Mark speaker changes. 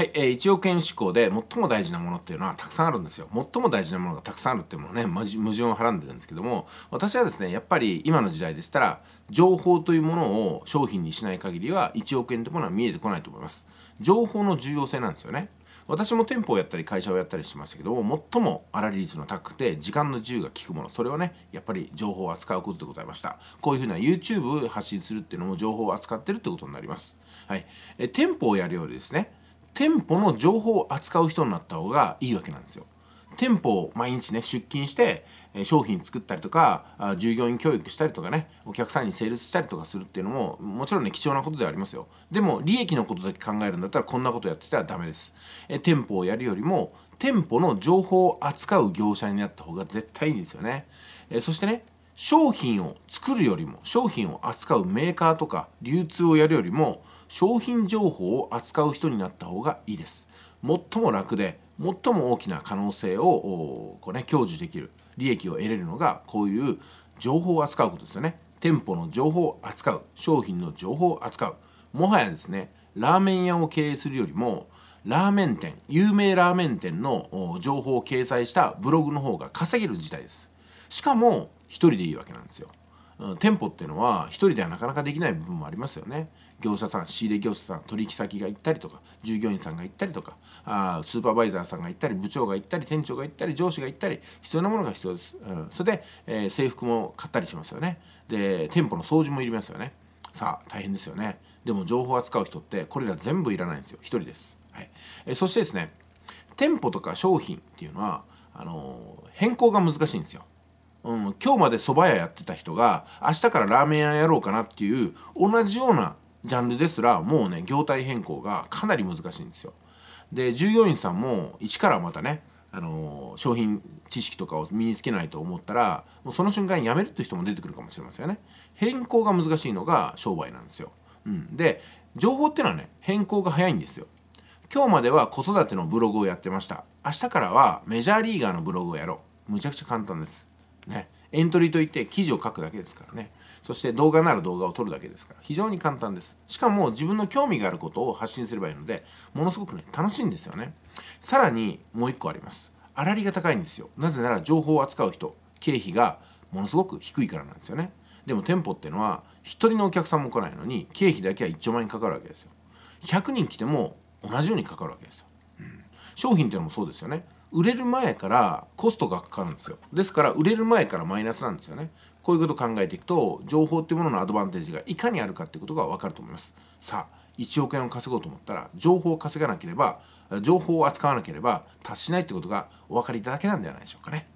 Speaker 1: はい、えー、1億円志向で最も大事なものっていうのはたくさんあるんですよ。最も大事なものがたくさんあるっていうものね、矛盾をはらんでるんですけども、私はですね、やっぱり今の時代でしたら、情報というものを商品にしない限りは1億円というものは見えてこないと思います。情報の重要性なんですよね。私も店舗をやったり会社をやったりしましたけども最も粗利率の高くて時間の自由が利くものそれはねやっぱり情報を扱うことでございましたこういうふうな YouTube 発信するっていうのも情報を扱ってるってことになりますはいえ店舗をやるよりですね店舗の情報を扱う人になった方がいいわけなんですよ。店舗を毎日ね出勤して商品作ったりとか従業員教育したりとかねお客さんに成立したりとかするっていうのももちろんね貴重なことではありますよでも利益のことだけ考えるんだったらこんなことやってたらダメですえ店舗をやるよりも店舗の情報を扱う業者になった方が絶対いいんですよねえそしてね商品を作るよりも商品を扱うメーカーとか流通をやるよりも商品情報を扱う人になった方がいいです最も楽で最も大きな可能性をこう、ね、享受できる利益を得れるのがこういう情報を扱うことですよね店舗の情報を扱う商品の情報を扱うもはやですねラーメン屋を経営するよりもラーメン店有名ラーメン店の情報を掲載したブログの方が稼げる時代ですしかも1人でいいわけなんですよ。店舗っていうのは1人ではなかなかできない部分もありますよね。業者さん仕入れ業者さん取引先が行ったりとか従業員さんが行ったりとかあースーパーバイザーさんが行ったり部長が行ったり店長が行ったり上司が行ったり必要なものが必要です、うん、それで、えー、制服も買ったりしますよねで店舗の掃除もいりますよねさあ大変ですよねでも情報を扱う人ってこれら全部いらないんですよ1人です、はいえー、そしてですね店舗とか商品っていうのはあのー、変更が難しいんですようん、今日まで蕎麦屋やってた人が明日からラーメン屋やろうかなっていう同じようなジャンルですらもうね業態変更がかなり難しいんですよ。で従業員さんも一からまたね、あのー、商品知識とかを身につけないと思ったらもうその瞬間に辞めるっていう人も出てくるかもしれませんよね。変更が難しいのが商売なんですよ。うん、で情報っていうのはね変更が早いんですよ。今日までは子育てのブログをやってました。明日からはメジャーリーガーのブログをやろう。むちゃくちゃ簡単です。ねエントリーといって記事を書くだけですからねそして動画なら動画を撮るだけですから非常に簡単ですしかも自分の興味があることを発信すればいいのでものすごくね楽しいんですよねさらにもう一個あります粗利が高いんですよなぜなら情報を扱う人経費がものすごく低いからなんですよねでも店舗ってのは1人のお客さんも来ないのに経費だけは1兆万円かかるわけですよ100人来ても同じようにかかるわけですよ、うん、商品っていうのもそうですよね売れる前からコストがかかるんですよですから売れる前からマイナスなんですよねこういうことを考えていくと情報っていうもののアドバンテージがいかにあるかっていうことが分かると思いますさあ1億円を稼ごうと思ったら情報を稼がなければ情報を扱わなければ達しないってことがお分かりいただけなんではないでしょうかね